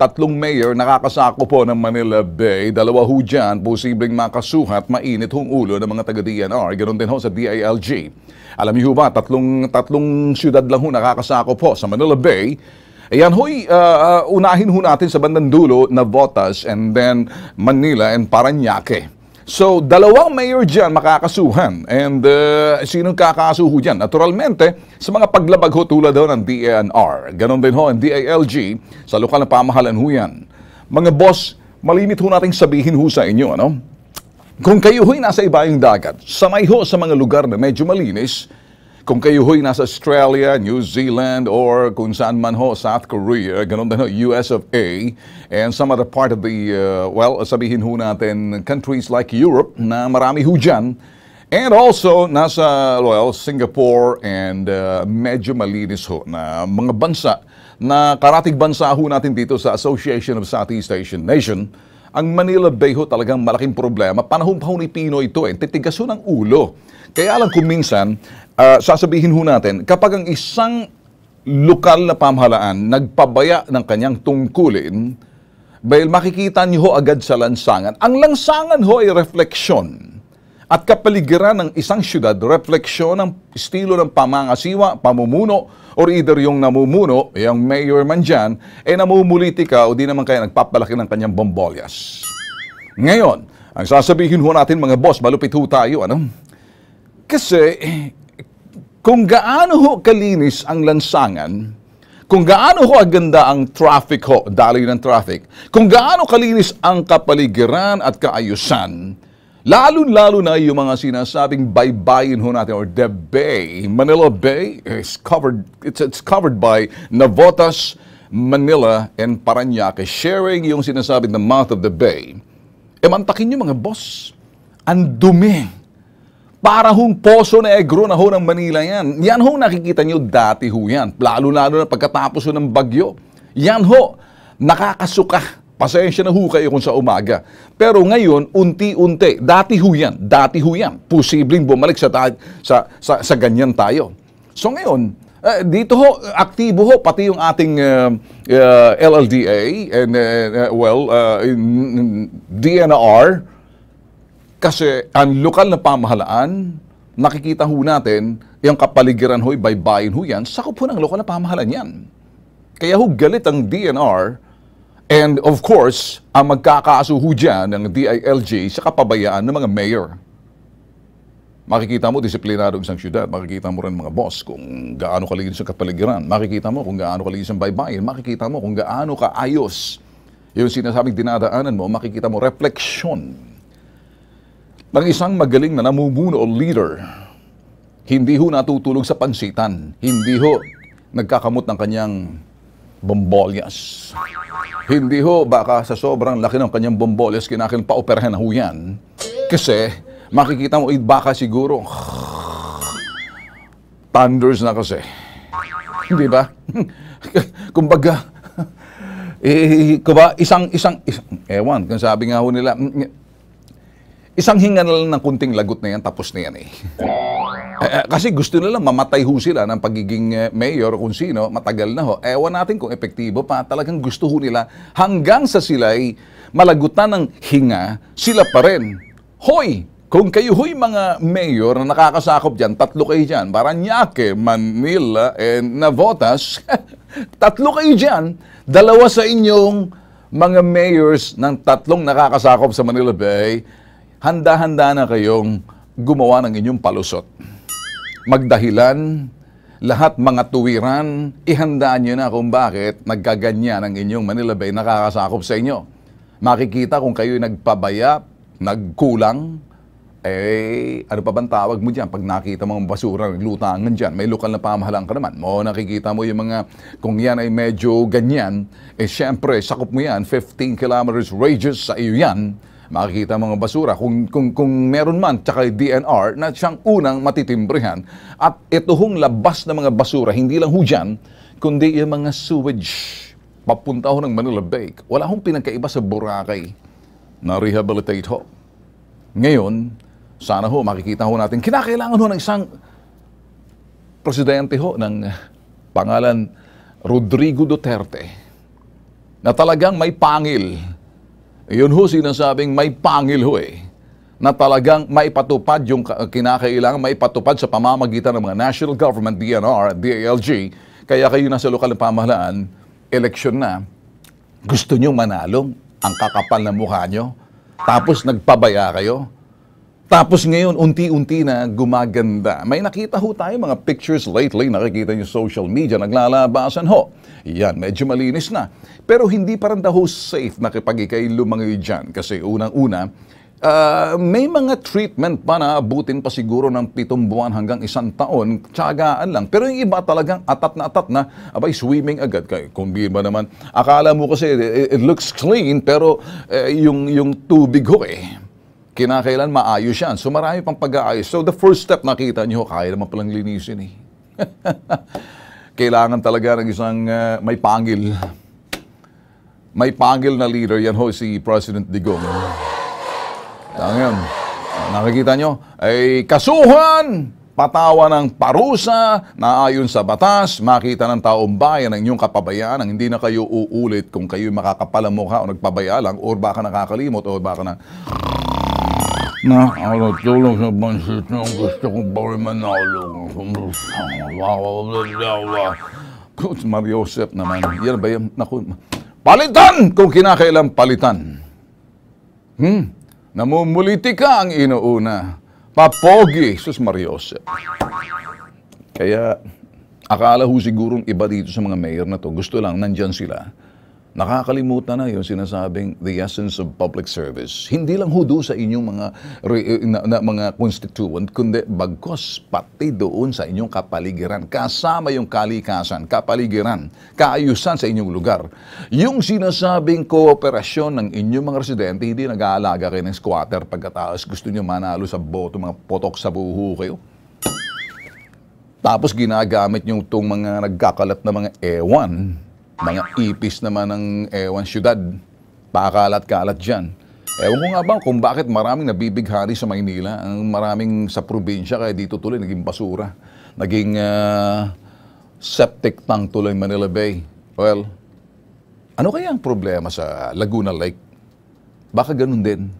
tatlong mayor nakakasako po ng Manila Bay. Dalawa ho dyan, posibleng makasuhat, mainit hong ulo ng mga taga-DNR. Ganon din ho sa DILG. Alam niyo ba, tatlong, tatlong siyudad lang ho nakakasako po sa Manila Bay. Ayan, ho, uh, ah, ah, unahin ho natin sa bandang dulo na Botas and then Manila and Paranaque. So, dalawang mayor dyan makakasuhan. And uh, sinong kakasuho dyan? Naturalmente, sa mga paglabag ho tulad ho ng DANR. Ganon din ho ang DALG sa lokal na pamahalan ho yan. Mga boss, malimit ho nating sabihin ho sa inyo, ano? Kung kayo ho'y nasa ibayong dagat, samay ho sa mga lugar na medyo malinis, kung kayo ho'y nasa Australia, New Zealand, or kung saan man ho, South Korea, ganun din ho, US of A, and some other part of the, uh, well, sabihin ho natin, countries like Europe na marami ho dyan, And also, nasa, well, Singapore and uh, medyo malinis ho na mga bansa na karatig bansa ho natin dito sa Association of Southeast Asian Nation ang Manila Bay ho talagang malaking problema. Panahon pa ho ni Pino ito eh. Titigaso ng ulo. Kaya alam kung minsan, uh, sasabihin ho natin, kapag ang isang lokal na pamahalaan nagpabaya ng kanyang tungkulin, dahil makikita niyo ho agad sa lansangan. Ang lansangan ho ay refleksyon at kapaligiran ng isang syudad, refleksyon ng estilo ng pamangasiwa, pamumuno, or either yung namumuno, yung mayor man dyan, eh namumuliti ka o di naman kaya nagpapalaki ng kanyang bombolyas. Ngayon, ang sasabihin ho natin mga boss, malupit ho tayo, ano? Kasi kung gaano ho kalinis ang lansangan, kung gaano ho aganda ang traffic ho, daloy ng traffic, kung gaano kalinis ang kapaligiran at kaayusan, Lalo-lalo na yung mga sinasabing baybayin ho natin or the Bay. Manila Bay is covered, it's, it's covered by Navotas, Manila, and Paranaque. Sharing yung sinasabing the mouth of the Bay. E mantakin nyo mga boss, ang dumi. Para hong poso na egro na ho ng Manila yan. Yan ho nakikita nyo dati ho yan. Lalo-lalo na pagkatapos ho ng bagyo. Yan ho, nakakasuka Pasensya na ho kayo kung sa umaga. Pero ngayon, unti-unti. Dati ho yan. Dati ho yan. Posibleng bumalik sa, ta- sa, sa, sa ganyan tayo. So ngayon, uh, dito ho, aktibo ho, pati yung ating uh, eh, uh, eh, LLDA and, uh, well, uh, DNR, kasi ang lokal na pamahalaan, nakikita ho natin, yung kapaligiran ho, baybayin ho yan, sakop ho ng lokal na pamahalaan yan. Kaya ho galit ang DNR And of course, ang magkakasuho dyan ng DILG sa kapabayaan ng mga mayor. Makikita mo disiplinado ang isang syudad, makikita mo rin mga boss kung gaano kaligid sa kapaligiran, makikita mo kung gaano kaligid sa baybayin, makikita mo kung gaano kaayos yung sinasabing dinadaanan mo, makikita mo refleksyon ng isang magaling na namumuno o leader. Hindi ho natutulog sa pansitan, hindi ho nagkakamot ng kanyang bombolyas. Hindi ho, baka sa sobrang laki ng kanyang bombolyas, kinakin pa-operahan ho yan. Kasi, makikita mo, eh, baka siguro, thunders na kasi. Hindi ba? kumbaga, eh, kumbaga, isang, isang, isang, ewan, kung sabi nga ho nila, mm, mm, isang hinga na lang ng kunting lagot na yan, tapos na yan eh. Eh, eh, kasi gusto nila mamatay ho sila ng pagiging eh, mayor kung sino, matagal na ho. Ewan natin kung epektibo pa. Talagang gusto ho nila hanggang sa sila'y malagutan ng hinga, sila pa rin. Hoy! Kung kayo ho'y mga mayor na nakakasakop dyan, tatlo kayo dyan, Baranaque, Manila, and Navotas, tatlo kayo dyan, dalawa sa inyong mga mayors ng tatlong nakakasakop sa Manila Bay, handa-handa na kayong gumawa ng inyong palusot magdahilan, lahat mga tuwiran, ihandaan nyo na kung bakit nagkaganyan ang inyong Manila Bay nakakasakop sa inyo. Makikita kung kayo nagpabaya, nagkulang, eh, ano pa bang tawag mo dyan? Pag nakita mo ang basura, lutangan dyan, may lokal na pamahalaan ka naman. O, nakikita mo yung mga, kung yan ay medyo ganyan, eh, syempre, sakop mo yan, 15 kilometers radius sa iyo yan makikita mga basura kung, kung, kung meron man tsaka DNR na siyang unang matitimbrehan at ito hong labas ng mga basura hindi lang ho kundi yung mga sewage papunta ho ng Manila Bay wala hong pinagkaiba sa Boracay na rehabilitate ho ngayon sana ho makikita ho natin kinakailangan ho ng isang presidente ho ng eh, pangalan Rodrigo Duterte na talagang may pangil yun ho sinasabing may pangil ho eh na talagang maipatupad yung kinakailangan, maipatupad sa pamamagitan ng mga national government, DNR, DALG. Kaya kayo nasa lokal na pamahalaan, eleksyon na, gusto nyo manalo ang kakapal na mukha nyo, tapos nagpabaya kayo, tapos ngayon, unti-unti na gumaganda. May nakita ho tayo mga pictures lately, nakikita niyo social media, naglalabasan ho. Yan, medyo malinis na. Pero hindi pa rin daw safe na kapag ikay lumangoy dyan. Kasi unang-una, uh, may mga treatment pa na abutin pa siguro ng pitong buwan hanggang isang taon, tsagaan lang. Pero yung iba talagang atat na atat na, abay swimming agad. Kay, kung naman, akala mo kasi it, eh, it looks clean, pero uh, yung, yung tubig ho eh kinakailan maayos yan. So marami pang pag-aayos. So the first step, nakita nyo, kaya naman palang linisin eh. Kailangan talaga ng isang uh, may pangil. May pangil na leader yan ho si President Digong. Tangan. Nakikita nyo? Ay kasuhan! patawa ng parusa na ayon sa batas, makita ng taong bayan ang inyong kapabayaan ang hindi na kayo uulit kung kayo makakapalamukha o nagpabaya lang or baka nakakalimot o baka na Nakakatulog sa bansit na gusto ko ba rin manalo. Coach Mario Joseph naman. Yan ba yan? Naku, palitan! Kung kinakailang palitan. Hmm? Namumuliti ka ang inuuna. Papogi, sus Mario Joseph. Kaya, akala ho sigurong iba dito sa mga mayor na to. Gusto lang, nandyan sila Nakakalimutan na yung sinasabing the essence of public service. Hindi lang hudo sa inyong mga eh, na, na, mga constituent, kundi bagkos pati doon sa inyong kapaligiran. Kasama yung kalikasan, kapaligiran, kaayusan sa inyong lugar. Yung sinasabing kooperasyon ng inyong mga residente, hindi nag-aalaga kayo ng squatter pagkataas gusto nyo manalo sa boto, mga potok sa buho kayo. Tapos ginagamit nyo itong mga nagkakalat na mga ewan mga ipis naman ng ewan eh, syudad. Pakalat-kalat dyan. Ewan ko nga ba kung bakit maraming nabibighari sa Maynila. Ang maraming sa probinsya kaya dito tuloy naging basura. Naging uh, septic tank tuloy Manila Bay. Well, ano kaya ang problema sa Laguna Lake? Baka ganun din.